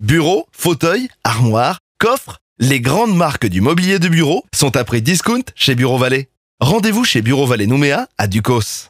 Bureau, fauteuils, armoires, coffres, les grandes marques du mobilier de bureau sont à prix discount chez Bureau Vallée. Rendez-vous chez Bureau Vallée Nouméa à Ducos.